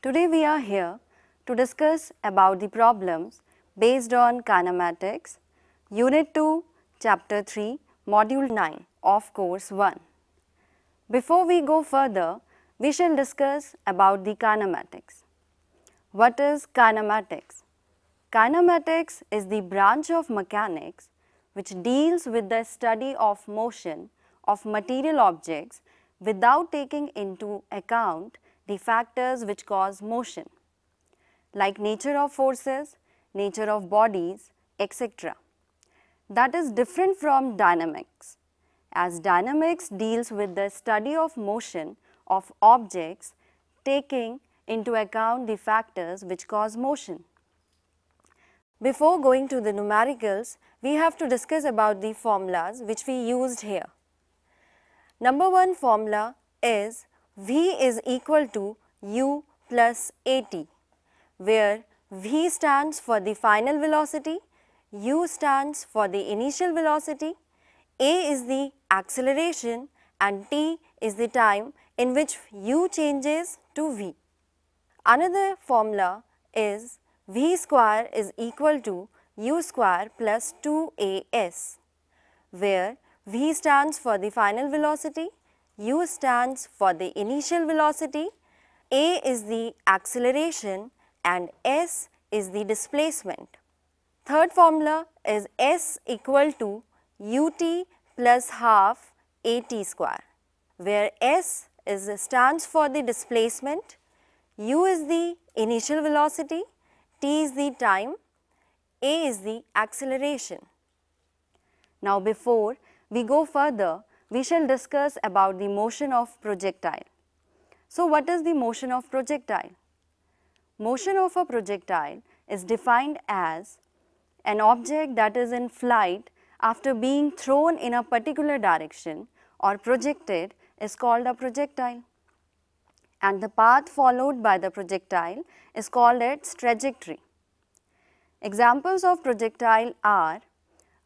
Today we are here to discuss about the problems based on kinematics, Unit 2, Chapter 3, Module 9 of Course 1. Before we go further, we shall discuss about the kinematics. What is kinematics? Kinematics is the branch of mechanics which deals with the study of motion of material objects without taking into account the factors which cause motion, like nature of forces, nature of bodies, etc. That is different from dynamics, as dynamics deals with the study of motion of objects taking into account the factors which cause motion. Before going to the numericals, we have to discuss about the formulas which we used here. Number one formula is V is equal to u plus at where V stands for the final velocity, u stands for the initial velocity, a is the acceleration and t is the time in which u changes to v. Another formula is v square is equal to u square plus 2as where v stands for the final velocity, U stands for the initial velocity, A is the acceleration and S is the displacement. Third formula is S equal to ut plus half at square, where S is stands for the displacement, u is the initial velocity, t is the time, a is the acceleration. Now before we go further, we shall discuss about the motion of projectile. So what is the motion of projectile? Motion of a projectile is defined as an object that is in flight after being thrown in a particular direction or projected is called a projectile and the path followed by the projectile is called its trajectory. Examples of projectile are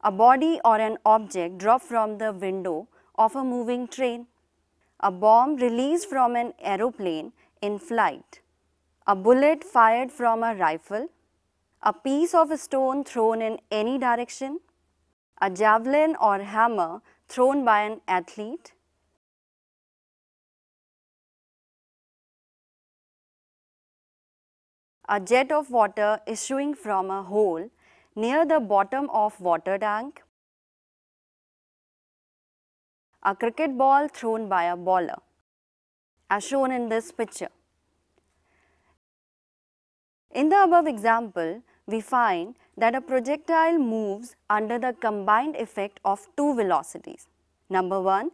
a body or an object dropped from the window of a moving train, a bomb released from an aeroplane in flight, a bullet fired from a rifle, a piece of stone thrown in any direction, a javelin or hammer thrown by an athlete, a jet of water issuing from a hole near the bottom of water tank, a cricket ball thrown by a bowler, as shown in this picture. In the above example, we find that a projectile moves under the combined effect of two velocities. Number one,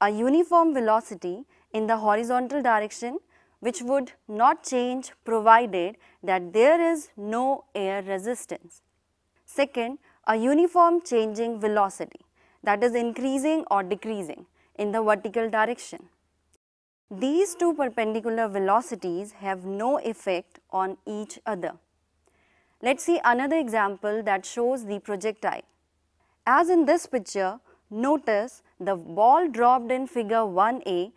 a uniform velocity in the horizontal direction which would not change provided that there is no air resistance. Second, a uniform changing velocity that is increasing or decreasing in the vertical direction. These two perpendicular velocities have no effect on each other. Let's see another example that shows the projectile. As in this picture, notice the ball dropped in figure 1a,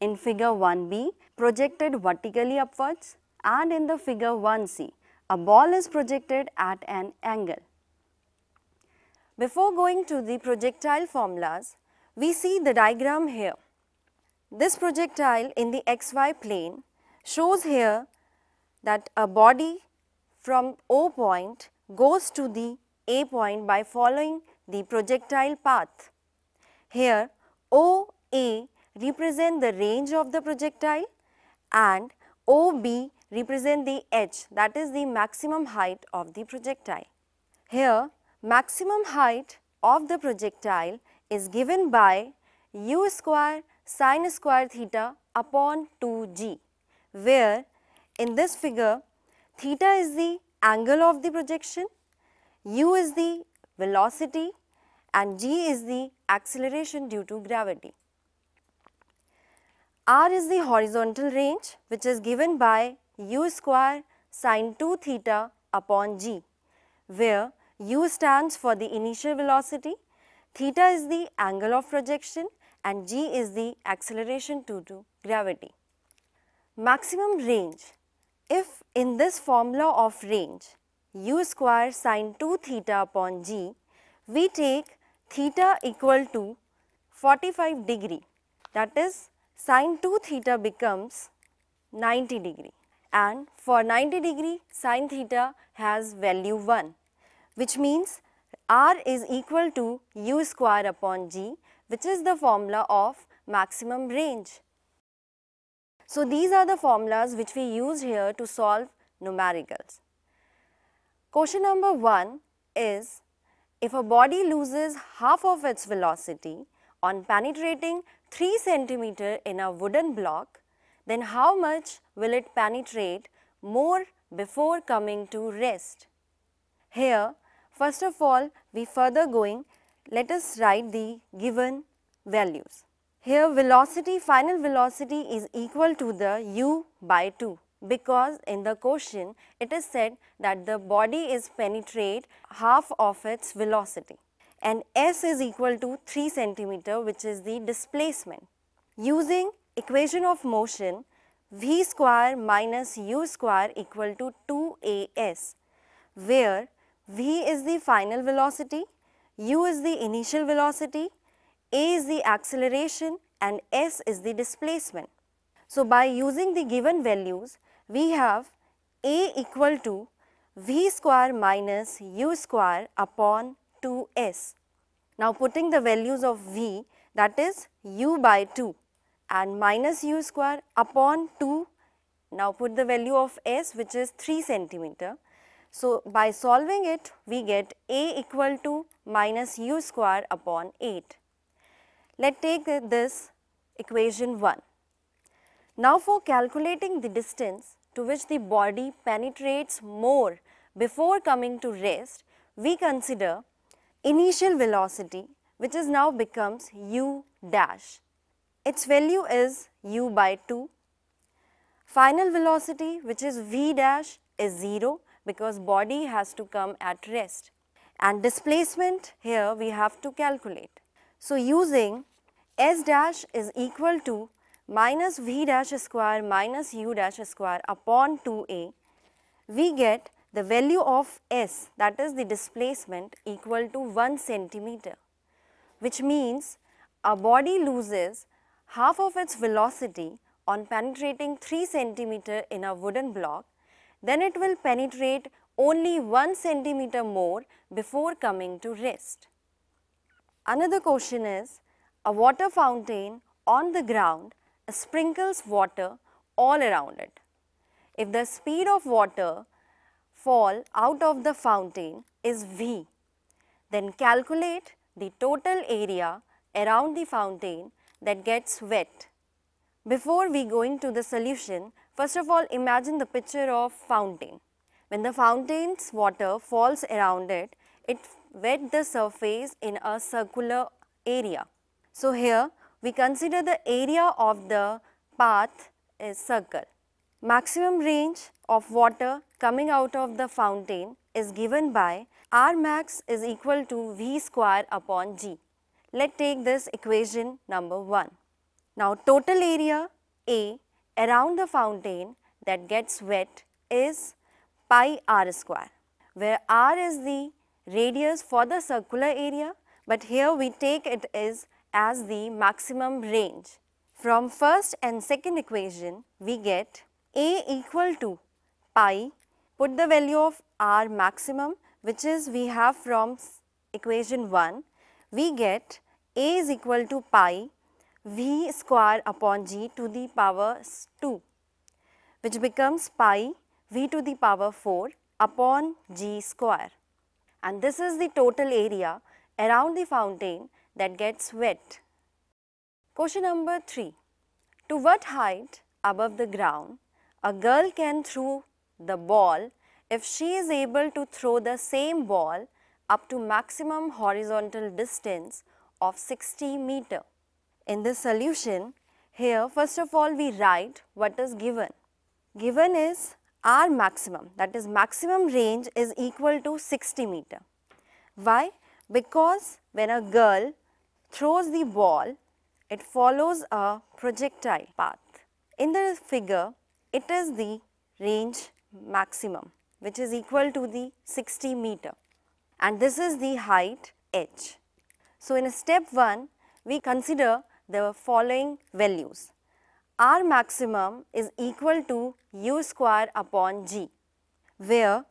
in figure 1b projected vertically upwards and in the figure 1c, a ball is projected at an angle. Before going to the projectile formulas, we see the diagram here. This projectile in the xy plane shows here that a body from O point goes to the A point by following the projectile path. Here OA represent the range of the projectile and OB represent the edge that is the maximum height of the projectile. Here Maximum height of the projectile is given by u square sine square theta upon 2g where in this figure theta is the angle of the projection, u is the velocity and g is the acceleration due to gravity. r is the horizontal range which is given by u square sine 2 theta upon g where u stands for the initial velocity, theta is the angle of projection and g is the acceleration due to gravity. Maximum range. If in this formula of range u square sine 2 theta upon g, we take theta equal to 45 degree that is sine 2 theta becomes 90 degree and for 90 degree sine theta has value 1 which means R is equal to u square upon g which is the formula of maximum range. So these are the formulas which we use here to solve numericals. Question number 1 is if a body loses half of its velocity on penetrating 3 centimeter in a wooden block, then how much will it penetrate more before coming to rest? Here First of all, we further going, let us write the given values. Here velocity, final velocity is equal to the u by 2 because in the question it is said that the body is penetrate half of its velocity and s is equal to 3 centimeter which is the displacement. Using equation of motion v square minus u square equal to 2as where v is the final velocity, u is the initial velocity, a is the acceleration and s is the displacement. So, by using the given values, we have a equal to v square minus u square upon 2s. Now, putting the values of v that is u by 2 and minus u square upon 2, now put the value of s which is 3 centimeter so, by solving it, we get A equal to minus u square upon 8. Let take this equation 1. Now, for calculating the distance to which the body penetrates more before coming to rest, we consider initial velocity which is now becomes u dash. Its value is u by 2. Final velocity which is v dash is 0 because body has to come at rest. And displacement here we have to calculate. So using S dash is equal to minus V dash square minus U dash square upon 2A, we get the value of S that is the displacement equal to 1 centimeter which means a body loses half of its velocity on penetrating 3 centimeter in a wooden block then it will penetrate only 1 centimeter more before coming to rest. Another question is, a water fountain on the ground sprinkles water all around it. If the speed of water fall out of the fountain is V, then calculate the total area around the fountain that gets wet. Before we going to the solution, First of all, imagine the picture of fountain. When the fountain's water falls around it, it wet the surface in a circular area. So here we consider the area of the path is circle. Maximum range of water coming out of the fountain is given by R max is equal to V square upon G. Let take this equation number 1. Now total area A around the fountain that gets wet is pi r square, where r is the radius for the circular area, but here we take it is as the maximum range. From first and second equation, we get a equal to pi, put the value of r maximum, which is we have from equation 1, we get a is equal to pi v square upon g to the power 2 which becomes pi v to the power 4 upon g square and this is the total area around the fountain that gets wet. Question number 3. To what height above the ground a girl can throw the ball if she is able to throw the same ball up to maximum horizontal distance of 60 meter? In this solution, here first of all we write what is given. Given is R maximum that is maximum range is equal to 60 meter. Why? Because when a girl throws the ball, it follows a projectile path. In the figure, it is the range maximum which is equal to the 60 meter and this is the height h. So, in step 1, we consider the following values. R maximum is equal to u square upon g, where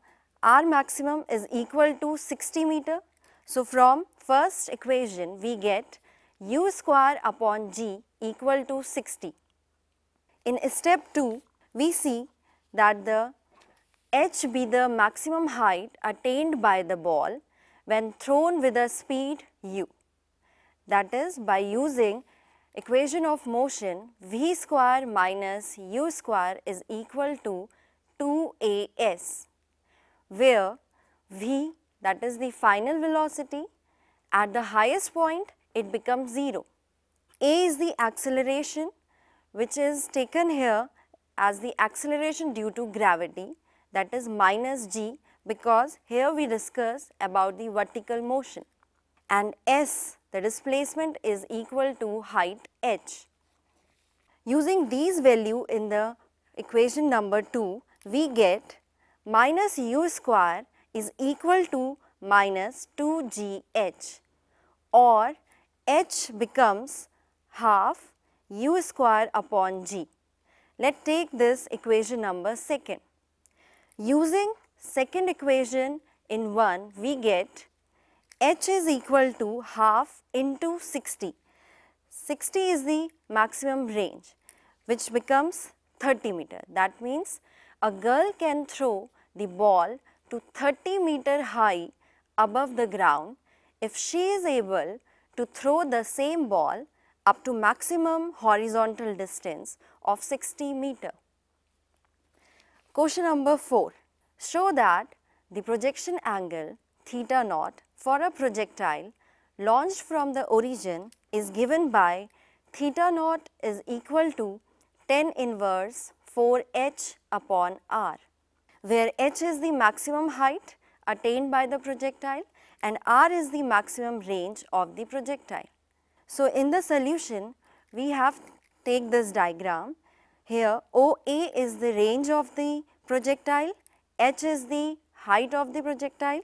R maximum is equal to 60 meter. So, from first equation we get u square upon g equal to 60. In step 2, we see that the h be the maximum height attained by the ball when thrown with a speed u. That is by using equation of motion v square minus u square is equal to 2as where v that is the final velocity at the highest point it becomes 0. a is the acceleration which is taken here as the acceleration due to gravity that is minus g because here we discuss about the vertical motion and s the displacement is equal to height h. Using these value in the equation number 2, we get minus u square is equal to minus 2gh or h becomes half u square upon g. Let take this equation number second. Using second equation in 1, we get H is equal to half into 60. 60 is the maximum range which becomes 30 meter. That means a girl can throw the ball to 30 meter high above the ground if she is able to throw the same ball up to maximum horizontal distance of 60 meter. Question number 4. Show that the projection angle theta naught for a projectile launched from the origin is given by theta naught is equal to 10 inverse 4h upon r, where h is the maximum height attained by the projectile and r is the maximum range of the projectile. So, in the solution, we have take this diagram. Here OA is the range of the projectile, h is the height of the projectile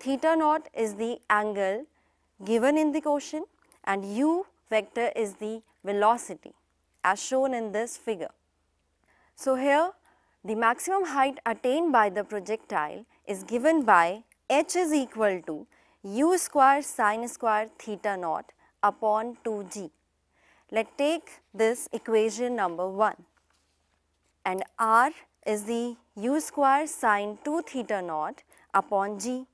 theta naught is the angle given in the quotient and u vector is the velocity as shown in this figure. So, here the maximum height attained by the projectile is given by h is equal to u square sine square theta naught upon 2g. Let take this equation number 1 and r is the u square sine 2 theta naught upon g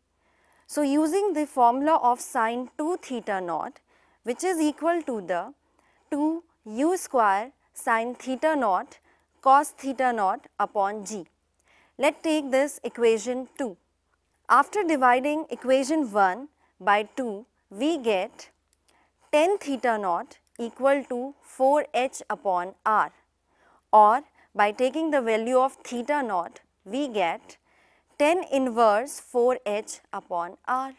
so, using the formula of sine 2 theta naught which is equal to the 2 u square sine theta naught cos theta naught upon g. Let take this equation 2. After dividing equation 1 by 2, we get 10 theta naught equal to 4h upon r or by taking the value of theta naught, we get 10 inverse 4h upon r.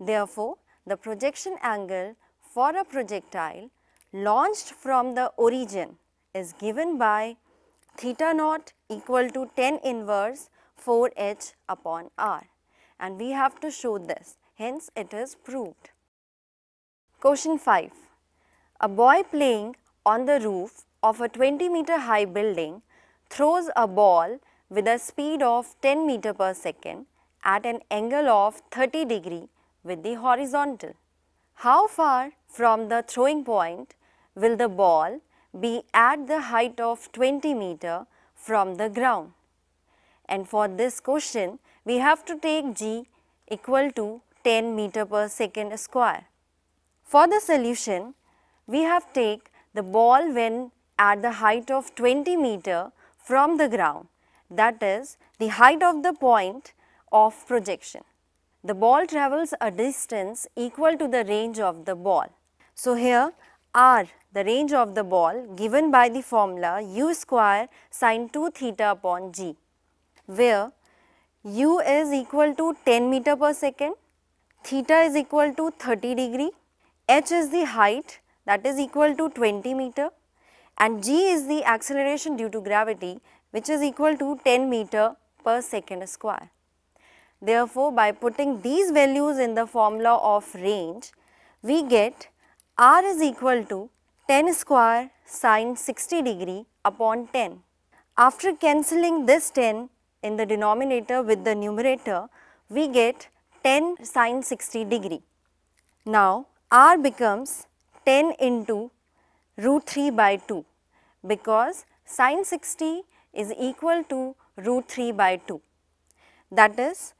Therefore, the projection angle for a projectile launched from the origin is given by theta naught equal to 10 inverse 4h upon r and we have to show this hence it is proved. Question 5. A boy playing on the roof of a 20 meter high building throws a ball with a speed of 10 meter per second at an angle of 30 degree with the horizontal. How far from the throwing point will the ball be at the height of 20 meter from the ground? And for this question, we have to take g equal to 10 meter per second square. For the solution, we have take the ball when at the height of 20 meter from the ground that is the height of the point of projection. The ball travels a distance equal to the range of the ball. So, here r the range of the ball given by the formula u square sine 2 theta upon g where u is equal to 10 meter per second, theta is equal to 30 degree, h is the height that is equal to 20 meter and g is the acceleration due to gravity which is equal to 10 meter per second square. Therefore, by putting these values in the formula of range, we get r is equal to 10 square sine 60 degree upon 10. After cancelling this 10 in the denominator with the numerator, we get 10 sine 60 degree. Now, r becomes 10 into root 3 by 2 because sine 60 is equal to root 3 by 2. That is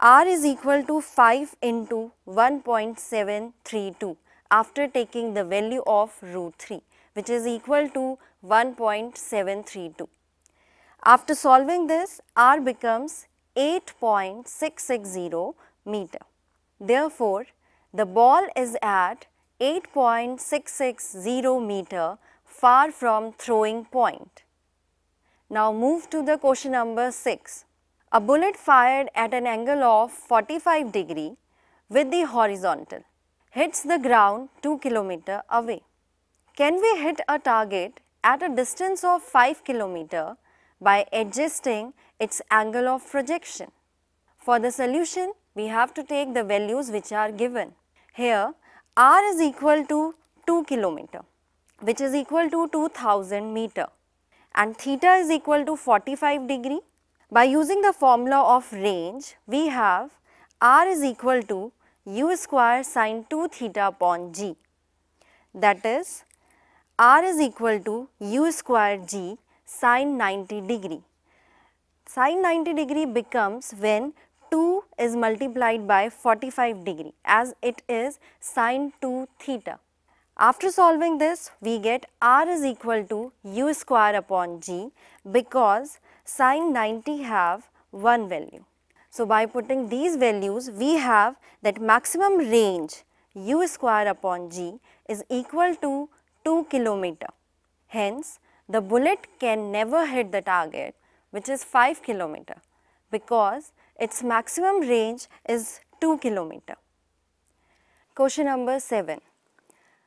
R is equal to 5 into 1.732 after taking the value of root 3 which is equal to 1.732. After solving this R becomes 8.660 meter. Therefore, the ball is at 8.660 meter far from throwing point. Now move to the question number 6. A bullet fired at an angle of 45 degree with the horizontal hits the ground 2 km away. Can we hit a target at a distance of 5 km by adjusting its angle of projection? For the solution, we have to take the values which are given. Here, r is equal to 2 km, which is equal to 2000 meter and theta is equal to 45 degree. By using the formula of range, we have r is equal to u square sine 2 theta upon g. That is, r is equal to u square g sine 90 degree. Sine 90 degree becomes when 2 is multiplied by 45 degree as it is sine 2 theta. After solving this, we get R is equal to U square upon G because sine 90 have one value. So, by putting these values, we have that maximum range U square upon G is equal to 2 kilometer. Hence, the bullet can never hit the target which is 5 kilometer because its maximum range is 2 kilometer. Question number 7.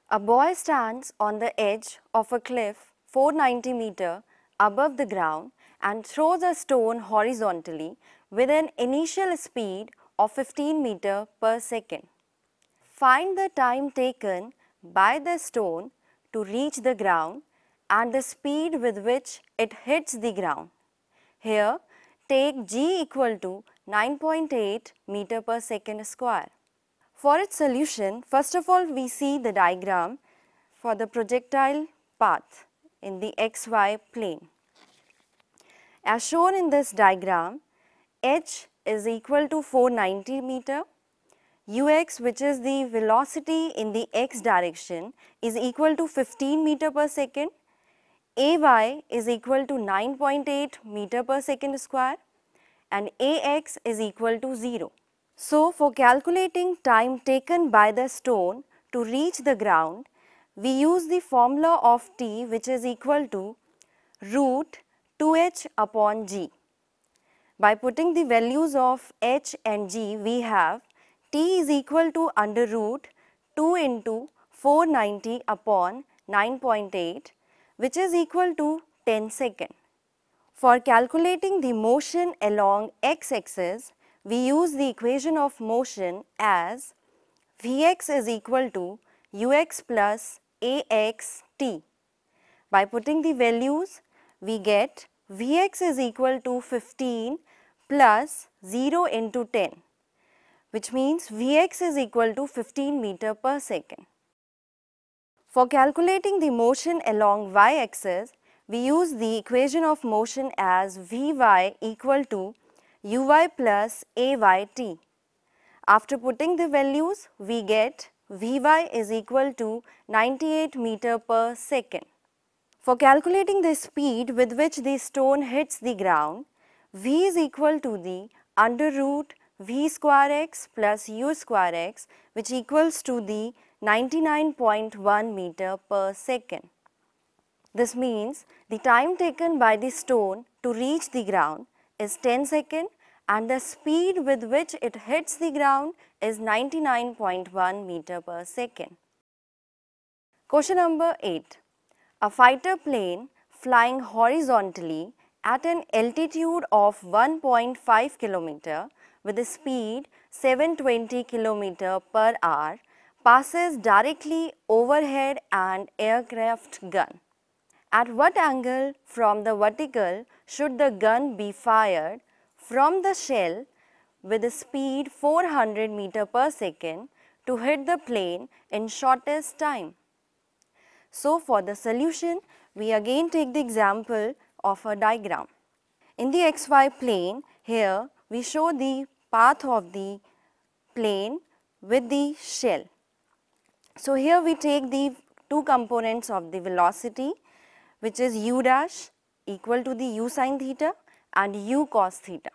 A boy stands on the edge of a cliff 490 meter above the ground and throws a stone horizontally with an initial speed of 15 meter per second. Find the time taken by the stone to reach the ground and the speed with which it hits the ground. Here, take g equal to 9.8 meter per second square. For its solution, first of all we see the diagram for the projectile path in the xy plane. As shown in this diagram, h is equal to 490 meter, ux which is the velocity in the x direction is equal to 15 meter per second, ay is equal to 9.8 meter per second square and ax is equal to 0. So for calculating time taken by the stone to reach the ground, we use the formula of t which is equal to root 2h upon g. By putting the values of h and g, we have t is equal to under root 2 into 490 upon 9.8 which is equal to 10 second. For calculating the motion along x-axis, we use the equation of motion as Vx is equal to ux plus axt. By putting the values, we get Vx is equal to 15 plus 0 into 10, which means Vx is equal to 15 meter per second. For calculating the motion along y-axis, we use the equation of motion as Vy equal to uy plus ayt. After putting the values, we get Vy is equal to 98 meter per second. For calculating the speed with which the stone hits the ground, V is equal to the under root V square x plus U square x which equals to the 99.1 meter per second. This means the time taken by the stone to reach the ground is 10 second and the speed with which it hits the ground is 99.1 meter per second. Question number 8. A fighter plane flying horizontally at an altitude of 1.5 kilometer with a speed 720 kilometer per hour passes directly overhead an aircraft gun. At what angle from the vertical should the gun be fired from the shell with a speed 400 meter per second to hit the plane in shortest time. So for the solution, we again take the example of a diagram. In the xy plane, here we show the path of the plane with the shell. So here we take the two components of the velocity which is u dash equal to the u sine theta and u cos theta.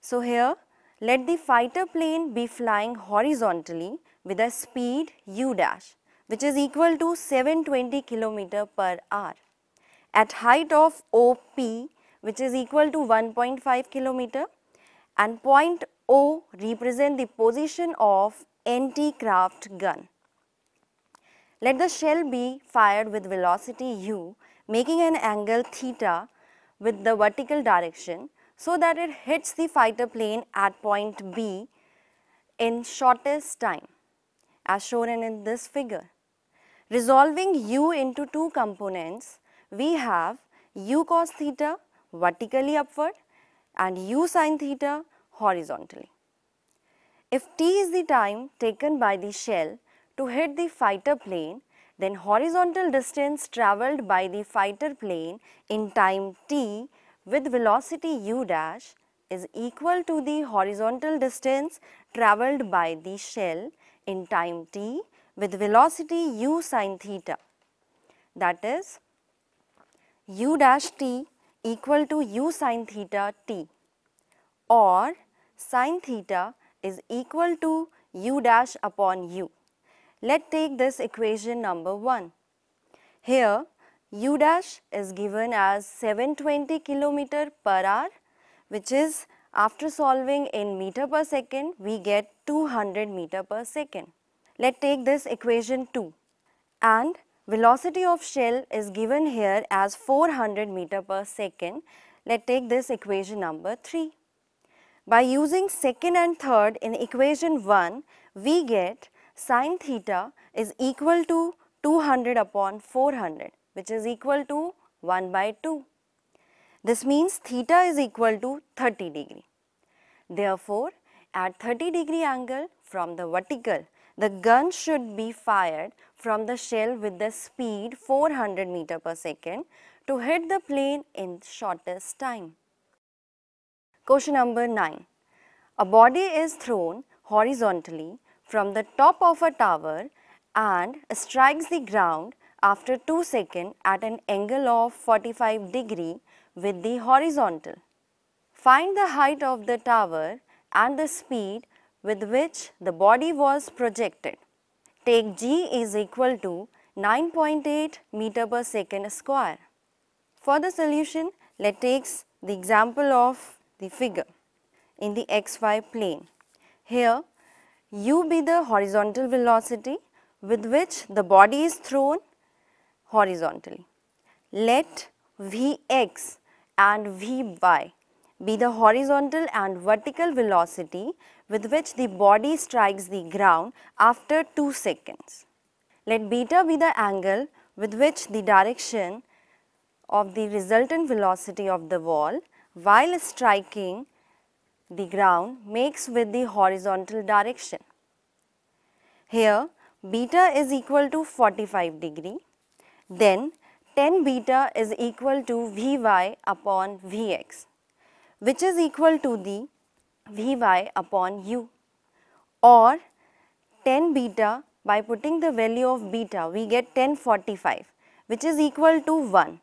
So here let the fighter plane be flying horizontally with a speed u dash which is equal to 720 kilometer per hour at height of OP which is equal to 1.5 kilometer, and point O represent the position of anti-craft gun. Let the shell be fired with velocity u making an angle theta with the vertical direction so that it hits the fighter plane at point B in shortest time as shown in this figure. Resolving u into two components, we have u cos theta vertically upward and u sin theta horizontally. If t is the time taken by the shell to hit the fighter plane then horizontal distance travelled by the fighter plane in time t with velocity u dash is equal to the horizontal distance travelled by the shell in time t with velocity u sin theta that is u dash t equal to u sin theta t or sin theta is equal to u dash upon u. Let's take this equation number 1. Here u dash is given as 720 kilometer per hour which is after solving in meter per second we get 200 meter per second. Let's take this equation 2 and velocity of shell is given here as 400 meter per second. Let's take this equation number 3. By using second and third in equation 1 we get sine theta is equal to 200 upon 400 which is equal to 1 by 2. This means theta is equal to 30 degree. Therefore, at 30 degree angle from the vertical, the gun should be fired from the shell with the speed 400 meter per second to hit the plane in shortest time. Question number 9. A body is thrown horizontally from the top of a tower and strikes the ground after 2 seconds at an angle of 45 degree with the horizontal. Find the height of the tower and the speed with which the body was projected. Take g is equal to 9.8 meter per second square. For the solution, let take the example of the figure in the xy plane. Here, u be the horizontal velocity with which the body is thrown horizontally. Let Vx and Vy be the horizontal and vertical velocity with which the body strikes the ground after 2 seconds. Let beta be the angle with which the direction of the resultant velocity of the ball while striking the ground makes with the horizontal direction. Here beta is equal to 45 degree, then 10 beta is equal to Vy upon Vx which is equal to the Vy upon u or 10 beta by putting the value of beta we get 1045 which is equal to 1.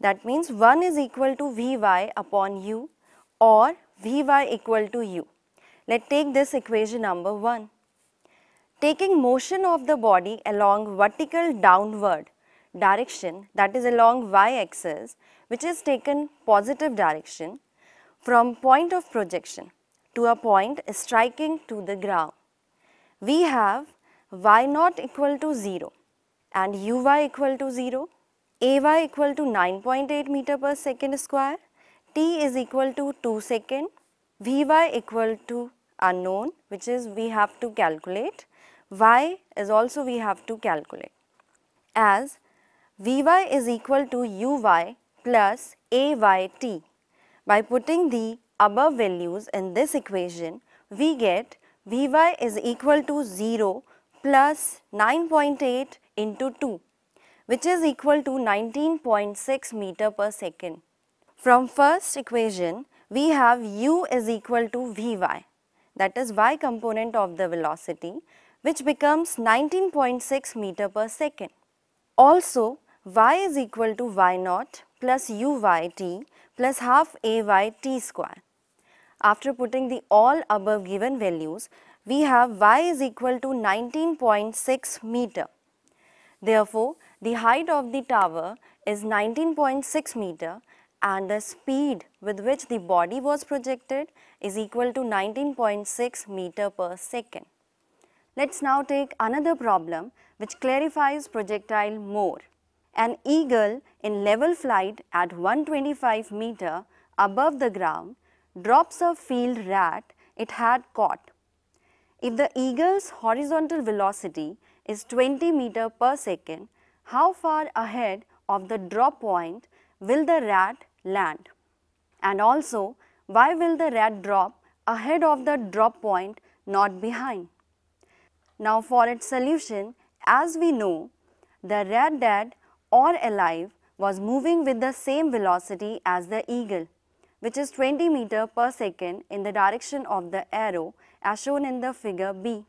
That means 1 is equal to Vy upon u or Vy equal to u. Let take this equation number 1. Taking motion of the body along vertical downward direction that is along y axis which is taken positive direction from point of projection to a point striking to the ground. We have y naught equal to 0 and uy equal to 0, ay equal to 9.8 meter per second square t is equal to 2 second, Vy equal to unknown which is we have to calculate, y is also we have to calculate as Vy is equal to Uy plus Ayt. By putting the above values in this equation, we get Vy is equal to 0 plus 9.8 into 2 which is equal to 19.6 meter per second. From first equation, we have u is equal to vy that is y component of the velocity which becomes 19.6 meter per second. Also y is equal to y naught plus uyt plus half ayt square. After putting the all above given values, we have y is equal to 19.6 meter. Therefore, the height of the tower is 19.6 meter and the speed with which the body was projected is equal to 19.6 meter per second. Let's now take another problem which clarifies projectile more. An eagle in level flight at 125 meter above the ground drops a field rat it had caught. If the eagle's horizontal velocity is 20 meter per second, how far ahead of the drop point will the rat land? And also, why will the rat drop ahead of the drop point, not behind? Now for its solution, as we know, the rat dead or alive was moving with the same velocity as the eagle, which is 20 meter per second in the direction of the arrow as shown in the figure B.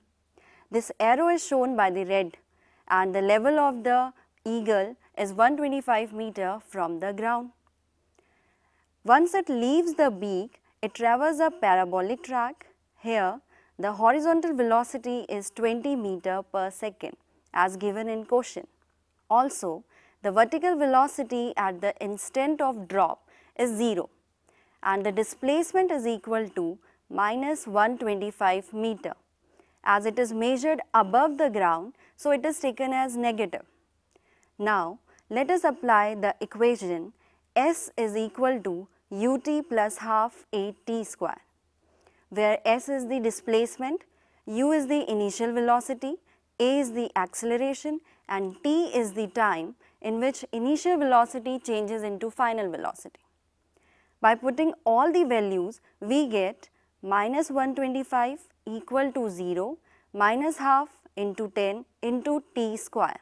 This arrow is shown by the red and the level of the eagle is 125 meter from the ground. Once it leaves the beak, it travels a parabolic track. Here, the horizontal velocity is 20 meter per second as given in question. Also, the vertical velocity at the instant of drop is 0 and the displacement is equal to minus 125 meter. As it is measured above the ground, so it is taken as negative. Now, let us apply the equation S is equal to ut plus half at square, where s is the displacement, u is the initial velocity, a is the acceleration and t is the time in which initial velocity changes into final velocity. By putting all the values, we get minus 125 equal to 0 minus half into 10 into t square.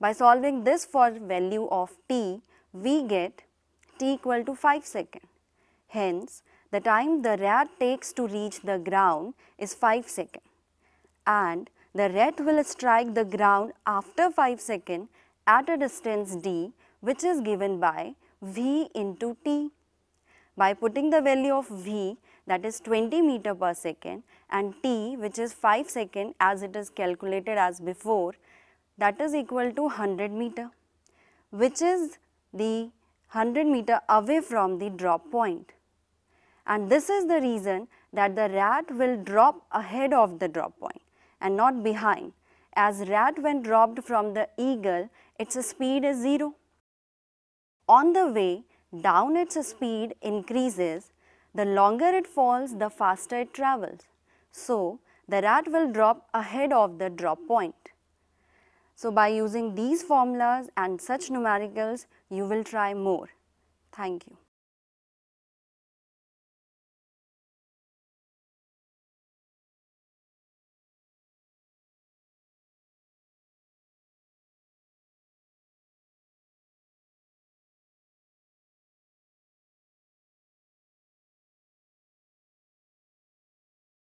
By solving this for value of t, we get t equal to 5 second. Hence, the time the rat takes to reach the ground is 5 second and the rat will strike the ground after 5 second at a distance d which is given by v into t. By putting the value of v that is 20 meter per second and t which is 5 second as it is calculated as before that is equal to 100 meter which is the 100 meter away from the drop point. And this is the reason that the rat will drop ahead of the drop point and not behind. As rat when dropped from the eagle, its speed is zero. On the way, down its speed increases. The longer it falls, the faster it travels. So, the rat will drop ahead of the drop point. So, by using these formulas and such numericals, you will try more. Thank you.